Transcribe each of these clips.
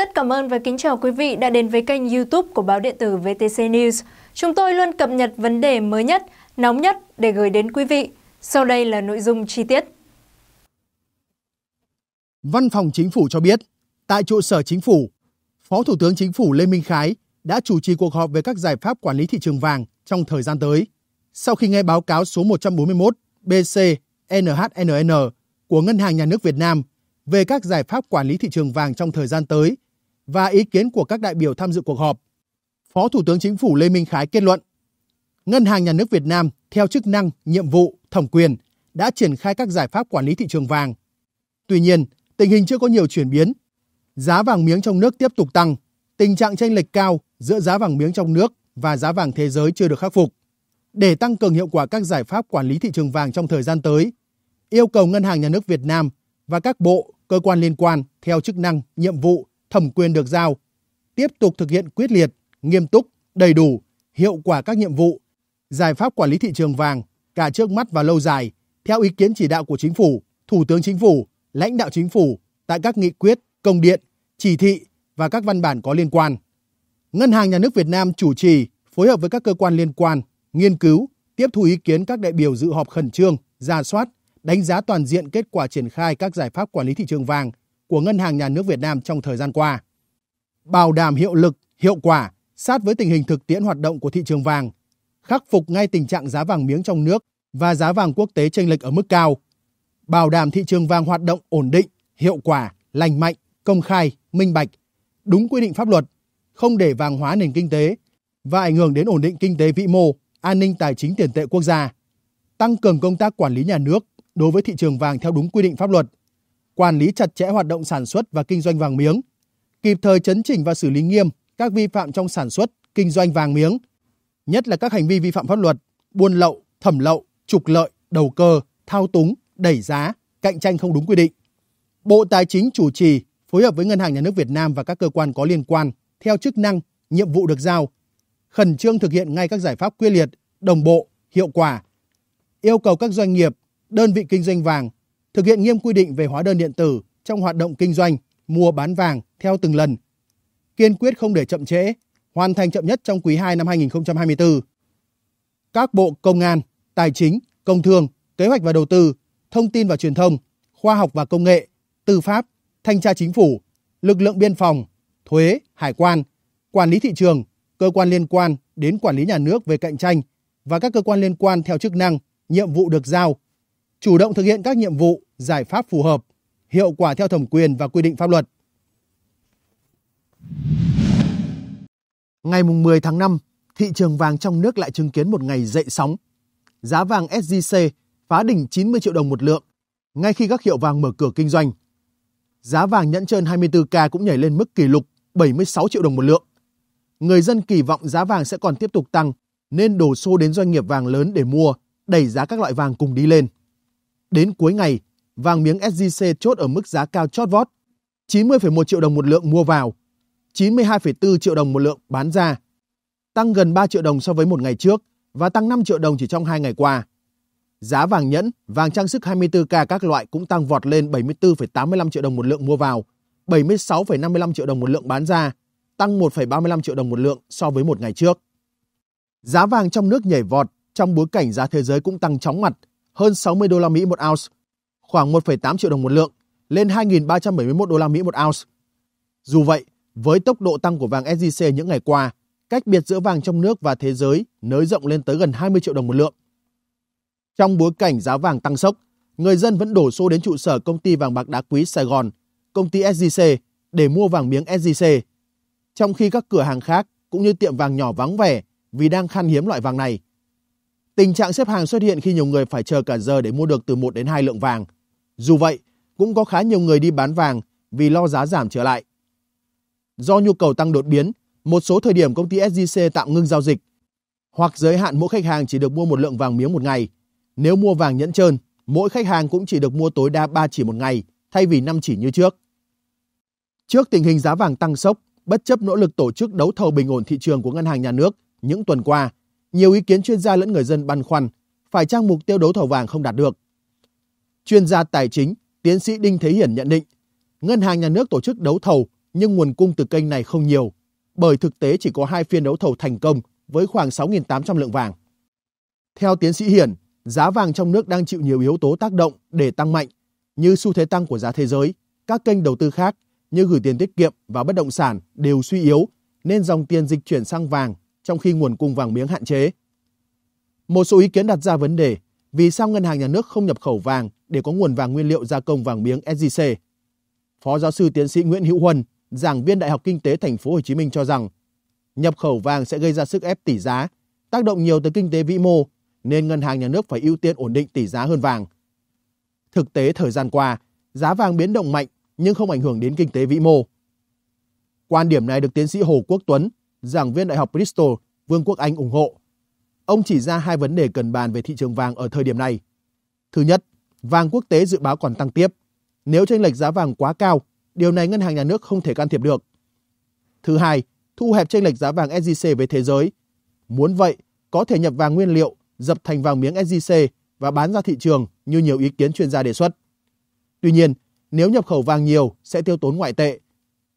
Rất cảm ơn và kính chào quý vị đã đến với kênh youtube của báo điện tử VTC News. Chúng tôi luôn cập nhật vấn đề mới nhất, nóng nhất để gửi đến quý vị. Sau đây là nội dung chi tiết. Văn phòng Chính phủ cho biết, tại trụ sở Chính phủ, Phó Thủ tướng Chính phủ Lê Minh Khái đã chủ trì cuộc họp về các giải pháp quản lý thị trường vàng trong thời gian tới. Sau khi nghe báo cáo số 141 BC NHNN của Ngân hàng Nhà nước Việt Nam về các giải pháp quản lý thị trường vàng trong thời gian tới và ý kiến của các đại biểu tham dự cuộc họp. Phó Thủ tướng Chính phủ Lê Minh Khái kết luận, Ngân hàng Nhà nước Việt Nam theo chức năng, nhiệm vụ, thẩm quyền đã triển khai các giải pháp quản lý thị trường vàng. Tuy nhiên, tình hình chưa có nhiều chuyển biến. Giá vàng miếng trong nước tiếp tục tăng, tình trạng chênh lệch cao giữa giá vàng miếng trong nước và giá vàng thế giới chưa được khắc phục. Để tăng cường hiệu quả các giải pháp quản lý thị trường vàng trong thời gian tới, yêu cầu Ngân hàng Nhà nước Việt Nam và các bộ, cơ quan liên quan theo chức năng, nhiệm vụ, thẩm quyền được giao, tiếp tục thực hiện quyết liệt, nghiêm túc, đầy đủ, hiệu quả các nhiệm vụ, giải pháp quản lý thị trường vàng cả trước mắt và lâu dài theo ý kiến chỉ đạo của chính phủ, thủ tướng chính phủ, lãnh đạo chính phủ tại các nghị quyết, công điện, chỉ thị và các văn bản có liên quan. Ngân hàng Nhà nước Việt Nam chủ trì phối hợp với các cơ quan liên quan nghiên cứu, tiếp thu ý kiến các đại biểu dự họp khẩn trương, ra soát, đánh giá toàn diện kết quả triển khai các giải pháp quản lý thị trường vàng của Ngân hàng Nhà nước Việt Nam trong thời gian qua. Bảo đảm hiệu lực, hiệu quả, sát với tình hình thực tiễn hoạt động của thị trường vàng, khắc phục ngay tình trạng giá vàng miếng trong nước và giá vàng quốc tế chênh lệch ở mức cao, bảo đảm thị trường vàng hoạt động ổn định, hiệu quả, lành mạnh, công khai, minh bạch, đúng quy định pháp luật, không để vàng hóa nền kinh tế và ảnh hưởng đến ổn định kinh tế vĩ mô, an ninh tài chính tiền tệ quốc gia, tăng cường công tác quản lý nhà nước đối với thị trường vàng theo đúng quy định pháp luật – quản lý chặt chẽ hoạt động sản xuất và kinh doanh vàng miếng, kịp thời chấn chỉnh và xử lý nghiêm các vi phạm trong sản xuất, kinh doanh vàng miếng, nhất là các hành vi vi phạm pháp luật, buôn lậu, thẩm lậu, trục lợi, đầu cơ, thao túng, đẩy giá, cạnh tranh không đúng quy định. Bộ Tài chính chủ trì phối hợp với Ngân hàng Nhà nước Việt Nam và các cơ quan có liên quan theo chức năng, nhiệm vụ được giao, khẩn trương thực hiện ngay các giải pháp quyết liệt, đồng bộ, hiệu quả. Yêu cầu các doanh nghiệp, đơn vị kinh doanh vàng thực hiện nghiêm quy định về hóa đơn điện tử trong hoạt động kinh doanh, mua bán vàng theo từng lần, kiên quyết không để chậm trễ, hoàn thành chậm nhất trong quý 2 năm 2024. Các bộ Công an, Tài chính, Công thương, Kế hoạch và Đầu tư, Thông tin và Truyền thông, Khoa học và Công nghệ, Tư pháp, Thanh tra Chính phủ, lực lượng biên phòng, thuế, hải quan, quản lý thị trường, cơ quan liên quan đến quản lý nhà nước về cạnh tranh và các cơ quan liên quan theo chức năng, nhiệm vụ được giao chủ động thực hiện các nhiệm vụ, giải pháp phù hợp, hiệu quả theo thẩm quyền và quy định pháp luật. Ngày 10 tháng 5, thị trường vàng trong nước lại chứng kiến một ngày dậy sóng. Giá vàng SJC phá đỉnh 90 triệu đồng một lượng, ngay khi các hiệu vàng mở cửa kinh doanh. Giá vàng nhẫn trơn 24K cũng nhảy lên mức kỷ lục 76 triệu đồng một lượng. Người dân kỳ vọng giá vàng sẽ còn tiếp tục tăng nên đổ xô đến doanh nghiệp vàng lớn để mua, đẩy giá các loại vàng cùng đi lên. Đến cuối ngày, vàng miếng SJC chốt ở mức giá cao chót vót 90,1 triệu đồng một lượng mua vào, 92,4 triệu đồng một lượng bán ra, tăng gần 3 triệu đồng so với một ngày trước và tăng 5 triệu đồng chỉ trong 2 ngày qua. Giá vàng nhẫn, vàng trang sức 24K các loại cũng tăng vọt lên 74,85 triệu đồng một lượng mua vào, 76,55 triệu đồng một lượng bán ra, tăng 1,35 triệu đồng một lượng so với một ngày trước. Giá vàng trong nước nhảy vọt trong bối cảnh giá thế giới cũng tăng chóng mặt – hơn 60 đô la Mỹ một ounce, khoảng 1,8 triệu đồng một lượng, lên 2.371 đô la Mỹ một ounce. Dù vậy, với tốc độ tăng của vàng SJC những ngày qua, cách biệt giữa vàng trong nước và thế giới nới rộng lên tới gần 20 triệu đồng một lượng. Trong bối cảnh giá vàng tăng sốc, người dân vẫn đổ xô đến trụ sở công ty vàng bạc đá quý Sài Gòn, công ty SJC để mua vàng miếng SJC. Trong khi các cửa hàng khác cũng như tiệm vàng nhỏ vắng vẻ vì đang khan hiếm loại vàng này. Tình trạng xếp hàng xuất hiện khi nhiều người phải chờ cả giờ để mua được từ 1 đến 2 lượng vàng. Dù vậy, cũng có khá nhiều người đi bán vàng vì lo giá giảm trở lại. Do nhu cầu tăng đột biến, một số thời điểm công ty SJC tạm ngưng giao dịch hoặc giới hạn mỗi khách hàng chỉ được mua một lượng vàng miếng một ngày. Nếu mua vàng nhẫn trơn, mỗi khách hàng cũng chỉ được mua tối đa 3 chỉ một ngày thay vì 5 chỉ như trước. Trước tình hình giá vàng tăng sốc, bất chấp nỗ lực tổ chức đấu thầu bình ổn thị trường của ngân hàng nhà nước những tuần qua, nhiều ý kiến chuyên gia lẫn người dân băn khoăn phải trang mục tiêu đấu thầu vàng không đạt được. Chuyên gia tài chính, tiến sĩ Đinh Thế Hiển nhận định, ngân hàng nhà nước tổ chức đấu thầu nhưng nguồn cung từ kênh này không nhiều, bởi thực tế chỉ có hai phiên đấu thầu thành công với khoảng 6.800 lượng vàng. Theo tiến sĩ Hiển, giá vàng trong nước đang chịu nhiều yếu tố tác động để tăng mạnh, như xu thế tăng của giá thế giới, các kênh đầu tư khác như gửi tiền tiết kiệm và bất động sản đều suy yếu nên dòng tiền dịch chuyển sang vàng trong khi nguồn cung vàng miếng hạn chế. Một số ý kiến đặt ra vấn đề, vì sao ngân hàng nhà nước không nhập khẩu vàng để có nguồn vàng nguyên liệu gia công vàng miếng SJC? Phó giáo sư tiến sĩ Nguyễn Hữu Huân, giảng viên Đại học Kinh tế Thành phố Hồ Chí Minh cho rằng, nhập khẩu vàng sẽ gây ra sức ép tỷ giá, tác động nhiều tới kinh tế vĩ mô, nên ngân hàng nhà nước phải ưu tiên ổn định tỷ giá hơn vàng. Thực tế thời gian qua, giá vàng biến động mạnh nhưng không ảnh hưởng đến kinh tế vĩ mô. Quan điểm này được tiến sĩ Hồ Quốc Tuấn, giảng viên Đại học Bristol, Vương quốc Anh ủng hộ. Ông chỉ ra hai vấn đề cần bàn về thị trường vàng ở thời điểm này. Thứ nhất, vàng quốc tế dự báo còn tăng tiếp. Nếu tranh lệch giá vàng quá cao, điều này ngân hàng nhà nước không thể can thiệp được. Thứ hai, thu hẹp tranh lệch giá vàng SJC với thế giới. Muốn vậy, có thể nhập vàng nguyên liệu, dập thành vàng miếng SJC và bán ra thị trường như nhiều ý kiến chuyên gia đề xuất. Tuy nhiên, nếu nhập khẩu vàng nhiều sẽ tiêu tốn ngoại tệ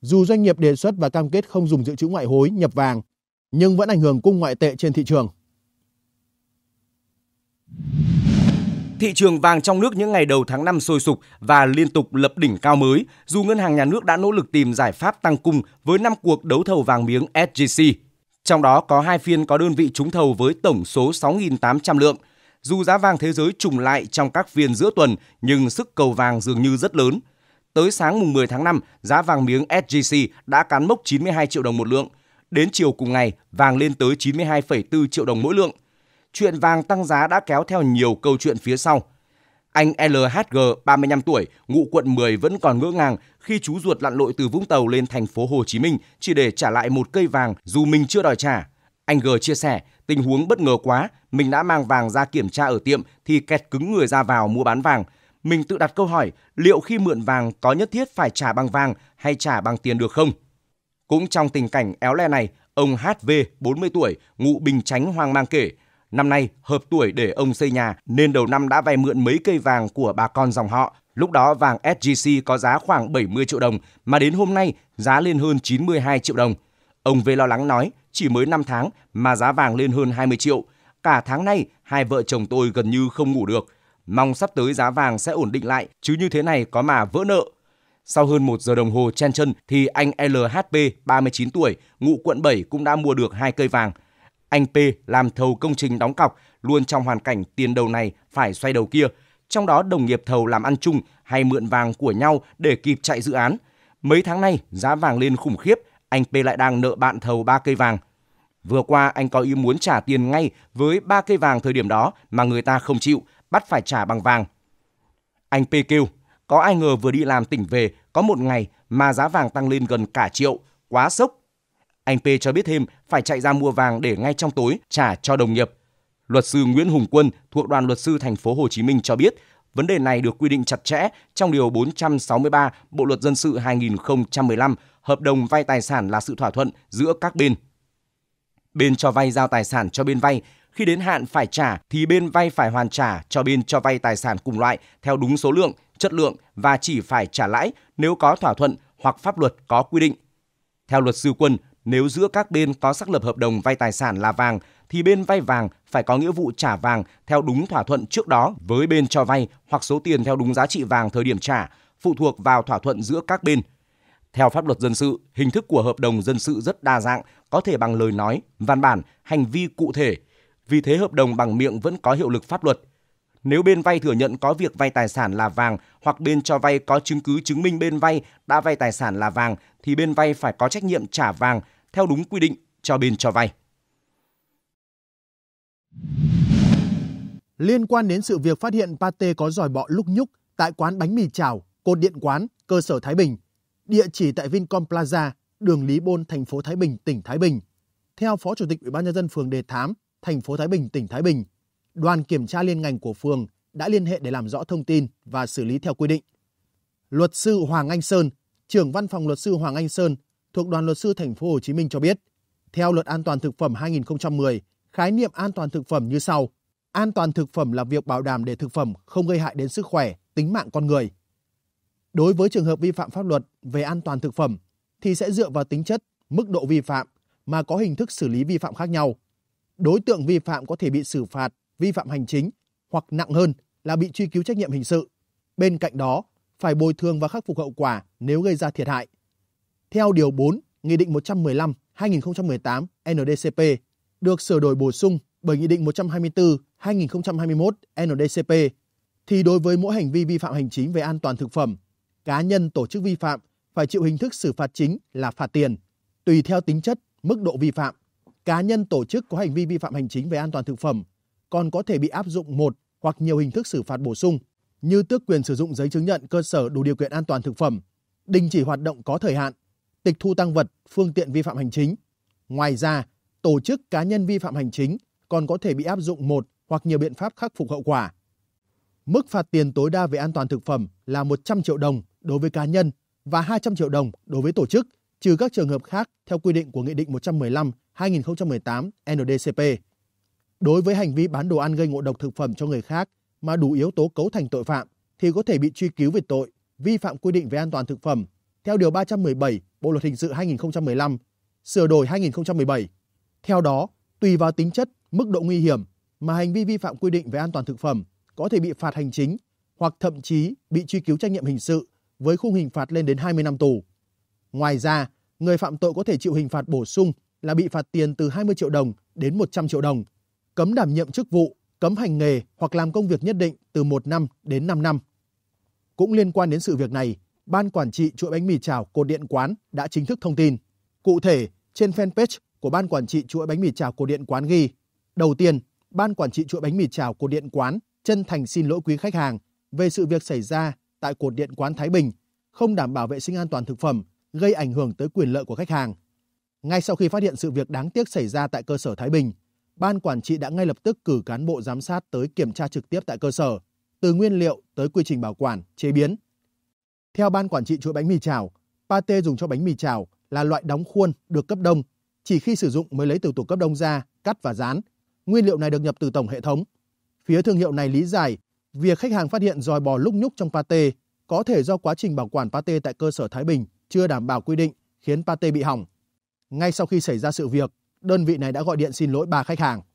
dù doanh nghiệp đề xuất và cam kết không dùng dự trữ ngoại hối nhập vàng, nhưng vẫn ảnh hưởng cung ngoại tệ trên thị trường. Thị trường vàng trong nước những ngày đầu tháng 5 sôi sục và liên tục lập đỉnh cao mới, dù Ngân hàng Nhà nước đã nỗ lực tìm giải pháp tăng cung với 5 cuộc đấu thầu vàng miếng SJC, Trong đó có hai phiên có đơn vị trúng thầu với tổng số 6.800 lượng. Dù giá vàng thế giới trùng lại trong các phiên giữa tuần, nhưng sức cầu vàng dường như rất lớn – tới sáng mùng 10 tháng 5, giá vàng miếng SJC đã cán mốc 92 triệu đồng một lượng. Đến chiều cùng ngày, vàng lên tới 92,4 triệu đồng mỗi lượng. Chuyện vàng tăng giá đã kéo theo nhiều câu chuyện phía sau. Anh LHG, 35 tuổi, ngụ quận 10 vẫn còn ngỡ ngàng khi chú ruột lặn lội từ Vũng Tàu lên thành phố Hồ Chí Minh chỉ để trả lại một cây vàng dù mình chưa đòi trả. Anh G chia sẻ, tình huống bất ngờ quá, mình đã mang vàng ra kiểm tra ở tiệm thì kẹt cứng người ra vào mua bán vàng – mình tự đặt câu hỏi liệu khi mượn vàng có nhất thiết phải trả bằng vàng hay trả bằng tiền được không? Cũng trong tình cảnh éo le này, ông HV, 40 tuổi, ngụ Bình Chánh hoang mang kể, năm nay hợp tuổi để ông xây nhà nên đầu năm đã vay mượn mấy cây vàng của bà con dòng họ. Lúc đó vàng SGC có giá khoảng 70 triệu đồng mà đến hôm nay giá lên hơn 92 triệu đồng. Ông V lo lắng nói chỉ mới 5 tháng mà giá vàng lên hơn 20 triệu. Cả tháng nay hai vợ chồng tôi gần như không ngủ được – mong sắp tới giá vàng sẽ ổn định lại, chứ như thế này có mà vỡ nợ. Sau hơn một giờ đồng hồ chen chân thì anh LHP, 39 tuổi, ngụ quận 7 cũng đã mua được hai cây vàng. Anh P làm thầu công trình đóng cọc, luôn trong hoàn cảnh tiền đầu này phải xoay đầu kia. Trong đó đồng nghiệp thầu làm ăn chung hay mượn vàng của nhau để kịp chạy dự án. Mấy tháng nay giá vàng lên khủng khiếp, anh P lại đang nợ bạn thầu ba cây vàng. Vừa qua anh có ý muốn trả tiền ngay với ba cây vàng thời điểm đó mà người ta không chịu, bắt phải trả bằng vàng. Anh kêu, có ai ngờ vừa đi làm tỉnh về có một ngày mà giá vàng tăng lên gần cả triệu, quá sốc. Anh P cho biết thêm phải chạy ra mua vàng để ngay trong tối trả cho đồng nghiệp. Luật sư Nguyễn Hùng Quân thuộc đoàn luật sư thành phố Hồ Chí Minh cho biết Vấn đề này được quy định chặt chẽ trong điều 463 Bộ luật dân sự 2015, hợp đồng vay tài sản là sự thỏa thuận giữa các bên. Bên cho vay giao tài sản cho bên vay khi đến hạn phải trả thì bên vay phải hoàn trả cho bên cho vay tài sản cùng loại theo đúng số lượng, chất lượng và chỉ phải trả lãi nếu có thỏa thuận hoặc pháp luật có quy định. Theo luật sư Quân, nếu giữa các bên có xác lập hợp đồng vay tài sản là vàng thì bên vay vàng phải có nghĩa vụ trả vàng theo đúng thỏa thuận trước đó với bên cho vay hoặc số tiền theo đúng giá trị vàng thời điểm trả, phụ thuộc vào thỏa thuận giữa các bên. Theo pháp luật dân sự, hình thức của hợp đồng dân sự rất đa dạng, có thể bằng lời nói, văn bản, hành vi cụ thể vì thế hợp đồng bằng miệng vẫn có hiệu lực pháp luật. Nếu bên vay thừa nhận có việc vay tài sản là vàng hoặc bên cho vay có chứng cứ chứng minh bên vay đã vay tài sản là vàng thì bên vay phải có trách nhiệm trả vàng theo đúng quy định cho bên cho vay. Liên quan đến sự việc phát hiện pate có giỏi bọ lúc nhúc tại quán bánh mì chảo, cột điện quán, cơ sở Thái Bình, địa chỉ tại Vincom Plaza, đường Lý Bôn, thành phố Thái Bình, tỉnh Thái Bình. Theo Phó Chủ tịch Ủy ban nhân dân phường Đề Thám, thành phố Thái Bình, tỉnh Thái Bình, đoàn kiểm tra liên ngành của phường đã liên hệ để làm rõ thông tin và xử lý theo quy định. Luật sư Hoàng Anh Sơn, trưởng văn phòng luật sư Hoàng Anh Sơn thuộc đoàn luật sư thành phố Hồ Chí Minh cho biết, theo luật an toàn thực phẩm 2010, khái niệm an toàn thực phẩm như sau: An toàn thực phẩm là việc bảo đảm để thực phẩm không gây hại đến sức khỏe, tính mạng con người. Đối với trường hợp vi phạm pháp luật về an toàn thực phẩm thì sẽ dựa vào tính chất, mức độ vi phạm mà có hình thức xử lý vi phạm khác nhau đối tượng vi phạm có thể bị xử phạt vi phạm hành chính hoặc nặng hơn là bị truy cứu trách nhiệm hình sự. Bên cạnh đó, phải bồi thường và khắc phục hậu quả nếu gây ra thiệt hại. Theo Điều 4, Nghị định 115-2018 NDCP được sửa đổi bổ sung bởi Nghị định 124-2021 NDCP, thì đối với mỗi hành vi vi phạm hành chính về an toàn thực phẩm, cá nhân tổ chức vi phạm phải chịu hình thức xử phạt chính là phạt tiền, tùy theo tính chất, mức độ vi phạm cá nhân tổ chức có hành vi vi phạm hành chính về an toàn thực phẩm còn có thể bị áp dụng một hoặc nhiều hình thức xử phạt bổ sung như tước quyền sử dụng giấy chứng nhận cơ sở đủ điều kiện an toàn thực phẩm, đình chỉ hoạt động có thời hạn, tịch thu tăng vật, phương tiện vi phạm hành chính. Ngoài ra, tổ chức cá nhân vi phạm hành chính còn có thể bị áp dụng một hoặc nhiều biện pháp khắc phục hậu quả. Mức phạt tiền tối đa về an toàn thực phẩm là 100 triệu đồng đối với cá nhân và 200 triệu đồng đối với tổ chức, trừ các trường hợp khác theo quy định của Nghị định 115 2018 NDCP. Đối với hành vi bán đồ ăn gây ngộ độc thực phẩm cho người khác mà đủ yếu tố cấu thành tội phạm thì có thể bị truy cứu về tội vi phạm quy định về an toàn thực phẩm theo điều 317 Bộ luật hình sự 2015 sửa đổi 2017. Theo đó, tùy vào tính chất, mức độ nguy hiểm mà hành vi vi phạm quy định về an toàn thực phẩm có thể bị phạt hành chính hoặc thậm chí bị truy cứu trách nhiệm hình sự với khung hình phạt lên đến 20 năm tù. Ngoài ra, người phạm tội có thể chịu hình phạt bổ sung là bị phạt tiền từ 20 triệu đồng đến 100 triệu đồng, cấm đảm nhiệm chức vụ, cấm hành nghề hoặc làm công việc nhất định từ 1 năm đến 5 năm. Cũng liên quan đến sự việc này, Ban Quản trị chuỗi bánh mì chảo cột điện quán đã chính thức thông tin. Cụ thể, trên fanpage của Ban Quản trị chuỗi bánh mì chảo cột điện quán ghi Đầu tiên, Ban Quản trị chuỗi bánh mì chảo cột điện quán chân thành xin lỗi quý khách hàng về sự việc xảy ra tại cột điện quán Thái Bình, không đảm bảo vệ sinh an toàn thực phẩm, gây ảnh hưởng tới quyền lợi của khách hàng – ngay sau khi phát hiện sự việc đáng tiếc xảy ra tại cơ sở Thái Bình, ban quản trị đã ngay lập tức cử cán bộ giám sát tới kiểm tra trực tiếp tại cơ sở, từ nguyên liệu tới quy trình bảo quản, chế biến. Theo ban quản trị chuỗi bánh mì chảo, pate dùng cho bánh mì chảo là loại đóng khuôn được cấp đông, chỉ khi sử dụng mới lấy từ tủ cấp đông ra, cắt và dán. Nguyên liệu này được nhập từ tổng hệ thống. Phía thương hiệu này lý giải việc khách hàng phát hiện dòi bò lúc nhúc trong pate có thể do quá trình bảo quản pate tại cơ sở Thái Bình chưa đảm bảo quy định khiến pate bị hỏng. Ngay sau khi xảy ra sự việc, đơn vị này đã gọi điện xin lỗi bà khách hàng.